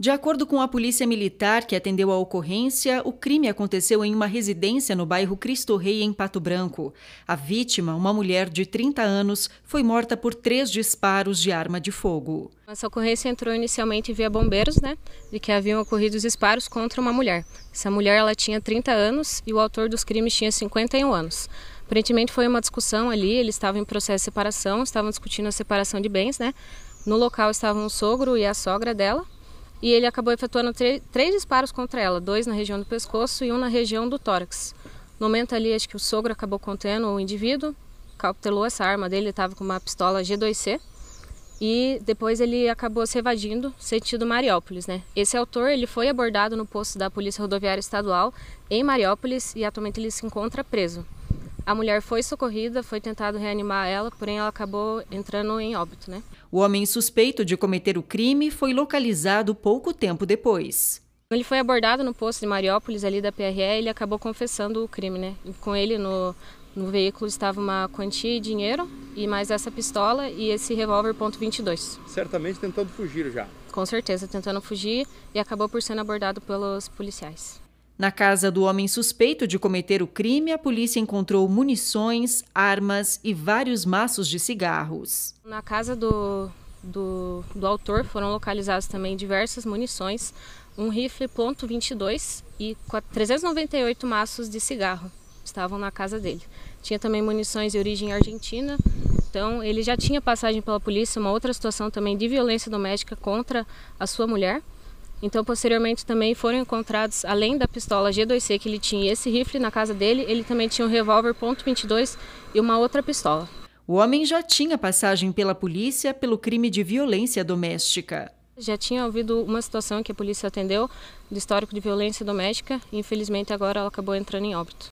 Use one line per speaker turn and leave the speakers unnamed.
De acordo com a polícia militar que atendeu a ocorrência, o crime aconteceu em uma residência no bairro Cristo Rei, em Pato Branco. A vítima, uma mulher de 30 anos, foi morta por três disparos de arma de fogo.
Essa ocorrência entrou inicialmente via bombeiros, né? De que haviam ocorrido os disparos contra uma mulher. Essa mulher ela tinha 30 anos e o autor dos crimes tinha 51 anos. Aparentemente foi uma discussão ali, eles estavam em processo de separação, estavam discutindo a separação de bens, né? No local estavam o sogro e a sogra dela, e ele acabou efetuando três disparos contra ela, dois na região do pescoço e um na região do tórax. No momento ali, acho que o sogro acabou contendo o indivíduo, cautelou essa arma dele, estava com uma pistola G2C, e depois ele acabou se evadindo sentido Mariópolis, né? Esse autor, ele foi abordado no posto da Polícia Rodoviária Estadual em Mariópolis e atualmente ele se encontra preso. A mulher foi socorrida, foi tentado reanimar ela, porém ela acabou entrando em óbito, né?
O homem suspeito de cometer o crime foi localizado pouco tempo depois.
Ele foi abordado no posto de Mariópolis, ali da PRE, e ele acabou confessando o crime, né? E com ele no, no veículo estava uma quantia de dinheiro e mais essa pistola e esse revólver .22. Certamente tentando fugir já. Com certeza, tentando fugir e acabou por sendo abordado pelos policiais.
Na casa do homem suspeito de cometer o crime, a polícia encontrou munições, armas e vários maços de cigarros.
Na casa do, do, do autor foram localizados também diversas munições, um rifle ponto .22 e 398 maços de cigarro estavam na casa dele. Tinha também munições de origem argentina, então ele já tinha passagem pela polícia, uma outra situação também de violência doméstica contra a sua mulher. Então, posteriormente, também foram encontrados, além da pistola G2C que ele tinha esse rifle na casa dele, ele também tinha um revólver .22 e uma outra pistola. O homem já tinha
passagem pela polícia pelo crime de violência doméstica.
Já tinha ouvido uma situação que a polícia atendeu do histórico de violência doméstica e, infelizmente, agora ela acabou entrando em óbito.